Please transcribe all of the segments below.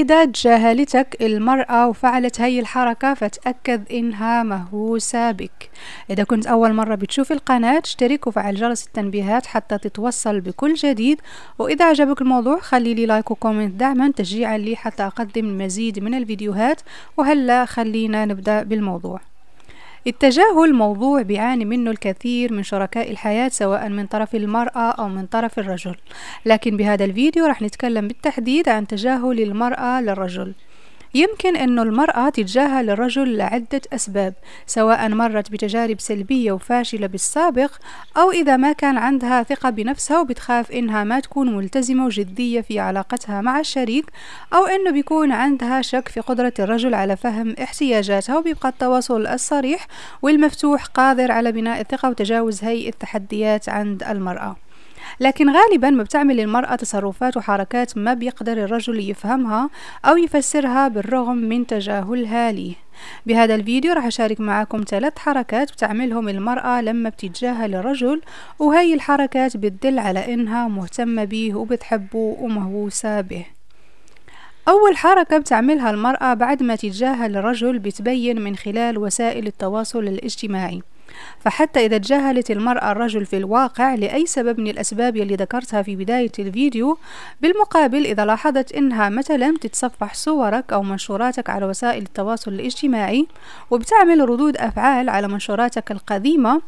إذا تجاهلتك المرأة وفعلت هاي الحركة فتأكد إنها مهووسة بك إذا كنت أول مرة بتشوف القناة اشترك وفعل جرس التنبيهات حتى تتوصل بكل جديد وإذا عجبك الموضوع خلي لي لايك وكومنت دعما تشجيعا لي حتى أقدم المزيد من الفيديوهات وهلا خلينا نبدأ بالموضوع التجاهل موضوع بيعاني منه الكثير من شركاء الحياة سواء من طرف المرأة أو من طرف الرجل لكن بهذا الفيديو راح نتكلم بالتحديد عن تجاهل المرأة للرجل يمكن أن المرأة تتجاهل الرجل لعدة أسباب سواء مرت بتجارب سلبية وفاشلة بالسابق أو إذا ما كان عندها ثقة بنفسها وبتخاف إنها ما تكون ملتزمة وجدية في علاقتها مع الشريك أو أنه بيكون عندها شك في قدرة الرجل على فهم احتياجاتها وبيبقى التواصل الصريح والمفتوح قادر على بناء الثقة وتجاوز هيئة التحديات عند المرأة لكن غالبا ما بتعمل المرأة تصرفات وحركات ما بيقدر الرجل يفهمها أو يفسرها بالرغم من تجاهلها ليه بهذا الفيديو راح أشارك معاكم ثلاث حركات بتعملهم المرأة لما بتتجاهل الرجل وهي الحركات بتدل على إنها مهتمة بيه وبتحبه ومهووسة به أول حركة بتعملها المرأة بعد ما تتجاهل الرجل بتبين من خلال وسائل التواصل الاجتماعي فحتى إذا تجاهلت المرأة الرجل في الواقع لأي سبب من الأسباب يلي ذكرتها في بداية الفيديو بالمقابل إذا لاحظت إنها مثلا تتصفح صورك أو منشوراتك على وسائل التواصل الاجتماعي وبتعمل ردود أفعال على منشوراتك القديمة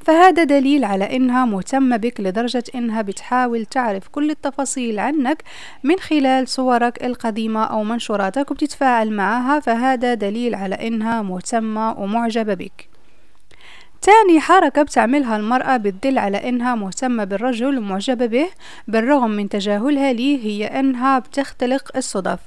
فهذا دليل على إنها مهتمة بك لدرجة إنها بتحاول تعرف كل التفاصيل عنك من خلال صورك القديمة أو منشوراتك وبتتفاعل معها فهذا دليل على إنها مهتمة ومعجبة بك تاني حركة بتعملها المرأة بتدل على إنها مهتمة بالرجل ومعجبة به بالرغم من تجاهلها ليه هي إنها بتختلق الصدف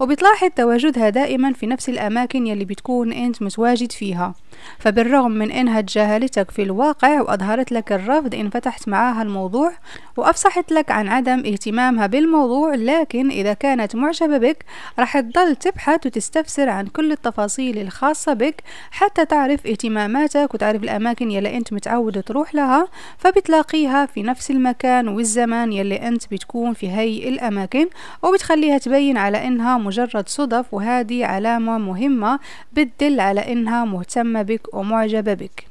وبتلاحظ تواجدها دائما في نفس الأماكن يلي بتكون أنت متواجد فيها فبالرغم من إنها تجاهلتك في الواقع وأظهرت لك الرفض إن فتحت معاها الموضوع وأفصحت لك عن عدم اهتمامها بالموضوع لكن إذا كانت معجبة بك راح تضل تبحث وتستفسر عن كل التفاصيل الخاصة بك حتى تعرف اهتماماتك وتعرف الأماكن يلي أنت متعود تروح لها فبتلاقيها في نفس المكان والزمان يلي أنت بتكون في هاي الأماكن وبتخليها تبين على إنها مجرد صدف وهذه علامة مهمة بتدل على إنها مهتمة بك ومعجبة بك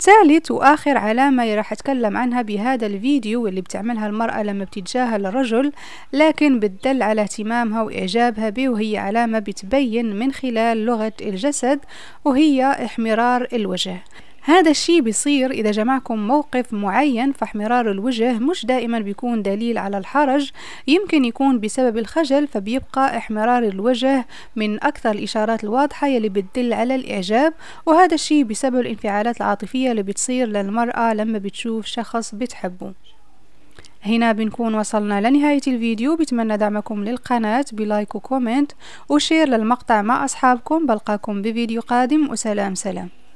ثالث واخر علامه اللي راح اتكلم عنها بهذا الفيديو اللي بتعملها المراه لما بتتجاهل الرجل لكن بتدل على اهتمامها واعجابها به وهي علامه بتبين من خلال لغه الجسد وهي احمرار الوجه هذا الشيء بيصير إذا جمعكم موقف معين فاحمرار الوجه مش دائما بيكون دليل على الحرج يمكن يكون بسبب الخجل فبيبقى احمرار الوجه من أكثر الإشارات الواضحة يلي بتدل على الإعجاب وهذا الشيء بسبب الانفعالات العاطفية اللي بتصير للمرأة لما بتشوف شخص بتحبه هنا بنكون وصلنا لنهاية الفيديو بتمنى دعمكم للقناة بلايك وكومنت وشير للمقطع مع أصحابكم بلقاكم بفيديو قادم وسلام سلام